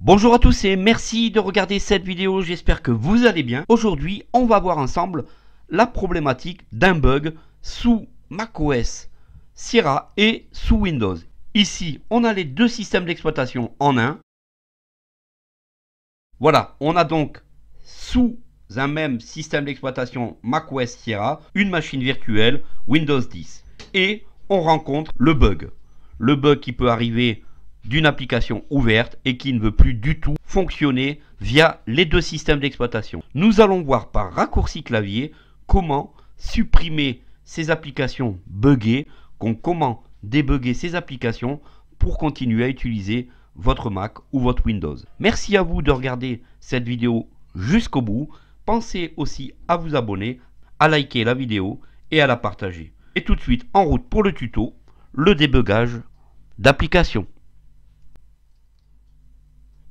Bonjour à tous et merci de regarder cette vidéo, j'espère que vous allez bien. Aujourd'hui, on va voir ensemble la problématique d'un bug sous macOS Sierra et sous Windows. Ici, on a les deux systèmes d'exploitation en un. Voilà, on a donc sous un même système d'exploitation macOS Sierra, une machine virtuelle Windows 10. Et on rencontre le bug. Le bug qui peut arriver d'une application ouverte et qui ne veut plus du tout fonctionner via les deux systèmes d'exploitation. Nous allons voir par raccourci clavier comment supprimer ces applications buggées, comment débugger ces applications pour continuer à utiliser votre Mac ou votre Windows. Merci à vous de regarder cette vidéo jusqu'au bout. Pensez aussi à vous abonner, à liker la vidéo et à la partager. Et tout de suite, en route pour le tuto, le débugage d'application.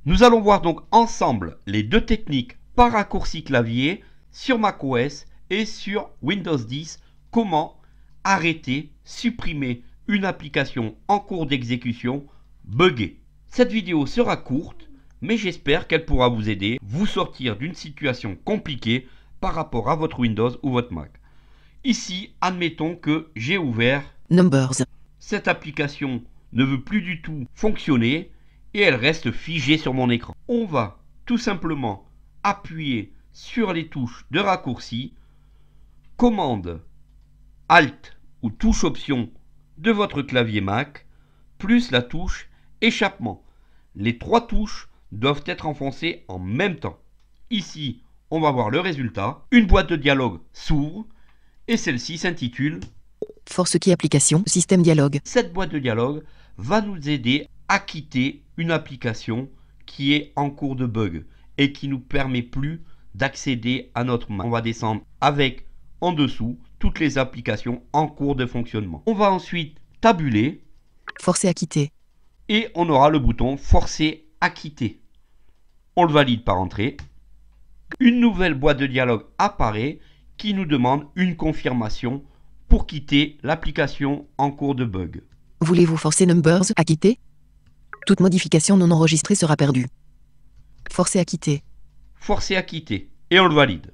Nous allons voir donc ensemble les deux techniques par raccourci clavier sur macOS et sur Windows 10, comment arrêter, supprimer une application en cours d'exécution buggée. Cette vidéo sera courte, mais j'espère qu'elle pourra vous aider, vous sortir d'une situation compliquée par rapport à votre Windows ou votre Mac. Ici, admettons que j'ai ouvert Numbers. Cette application ne veut plus du tout fonctionner et elle reste figée sur mon écran. On va tout simplement appuyer sur les touches de raccourci, commande Alt ou touche option de votre clavier Mac, plus la touche échappement. Les trois touches doivent être enfoncés en même temps. Ici, on va voir le résultat. Une boîte de dialogue s'ouvre et celle-ci s'intitule Force qui application système dialogue. Cette boîte de dialogue va nous aider à quitter une application qui est en cours de bug et qui ne nous permet plus d'accéder à notre main. On va descendre avec en dessous toutes les applications en cours de fonctionnement. On va ensuite tabuler. Forcer à quitter. Et on aura le bouton forcer quitter. On le valide par entrée. Une nouvelle boîte de dialogue apparaît qui nous demande une confirmation pour quitter l'application en cours de bug. Voulez-vous forcer Numbers à quitter Toute modification non enregistrée sera perdue. Forcer à quitter. Forcer à quitter. Et on le valide.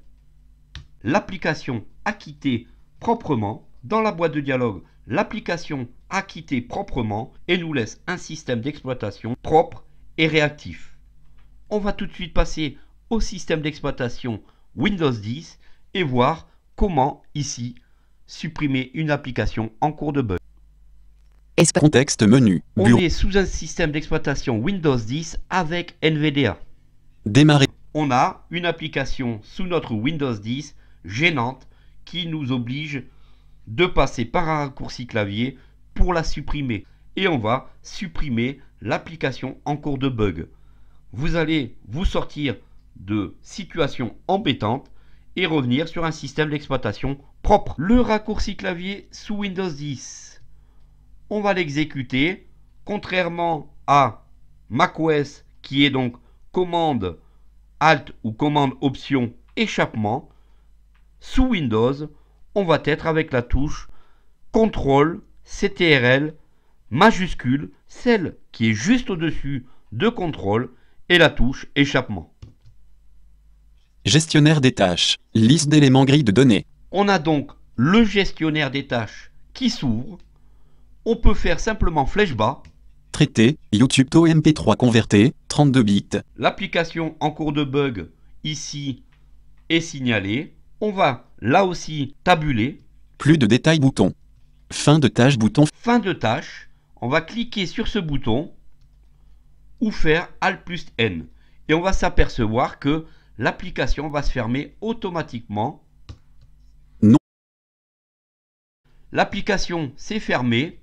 L'application a quitté proprement, dans la boîte de dialogue, l'application a quitté proprement et nous laisse un système d'exploitation propre réactif. On va tout de suite passer au système d'exploitation Windows 10 et voir comment ici supprimer une application en cours de bug. Contexte menu. On est sous un système d'exploitation Windows 10 avec NVDA. Démarrer. On a une application sous notre Windows 10 gênante qui nous oblige de passer par un raccourci clavier pour la supprimer. Et on va supprimer l'application en cours de bug. Vous allez vous sortir de situation embêtantes et revenir sur un système d'exploitation propre. Le raccourci clavier sous Windows 10, on va l'exécuter. Contrairement à macOS qui est donc commande Alt ou commande Option échappement, sous Windows, on va être avec la touche CTRL, CTRL, majuscule, celle qui est juste au-dessus de contrôle et la touche échappement. Gestionnaire des tâches, liste d'éléments gris de données. On a donc le gestionnaire des tâches qui s'ouvre. On peut faire simplement flèche bas. Traité, YouTube to MP3 converté, 32 bits. L'application en cours de bug ici est signalée. On va là aussi tabuler. Plus de détails bouton. Fin de tâche bouton. Fin de tâche on va cliquer sur ce bouton ou faire Alt plus N. Et on va s'apercevoir que l'application va se fermer automatiquement. Non. L'application s'est fermée.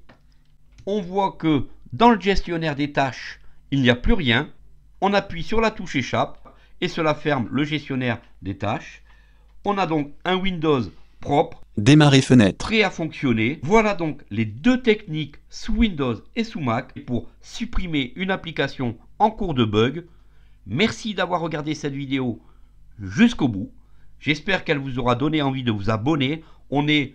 On voit que dans le gestionnaire des tâches, il n'y a plus rien. On appuie sur la touche échappe et cela ferme le gestionnaire des tâches. On a donc un Windows propre Démarrer fenêtre. Prêt à fonctionner. Voilà donc les deux techniques sous Windows et sous Mac pour supprimer une application en cours de bug. Merci d'avoir regardé cette vidéo jusqu'au bout. J'espère qu'elle vous aura donné envie de vous abonner. On est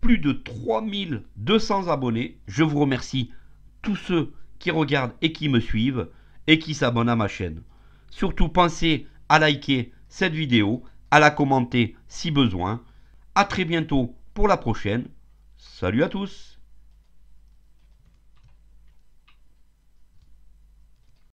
plus de 3200 abonnés. Je vous remercie tous ceux qui regardent et qui me suivent et qui s'abonnent à ma chaîne. Surtout pensez à liker cette vidéo, à la commenter si besoin à très bientôt pour la prochaine. Salut à tous